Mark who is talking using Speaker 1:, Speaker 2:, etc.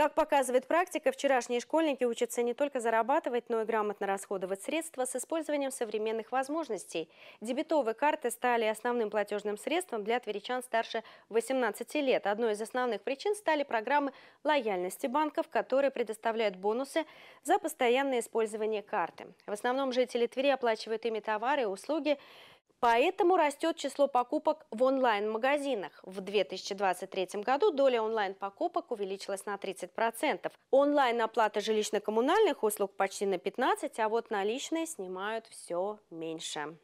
Speaker 1: Как показывает практика, вчерашние школьники учатся не только зарабатывать, но и грамотно расходовать средства с использованием современных возможностей. Дебетовые карты стали основным платежным средством для тверичан старше 18 лет. Одной из основных причин стали программы лояльности банков, которые предоставляют бонусы за постоянное использование карты. В основном жители Твери оплачивают ими товары и услуги, Поэтому растет число покупок в онлайн-магазинах. В 2023 году доля онлайн-покупок увеличилась на 30%. Онлайн-оплата жилищно-коммунальных услуг почти на 15%, а вот наличные снимают все меньше.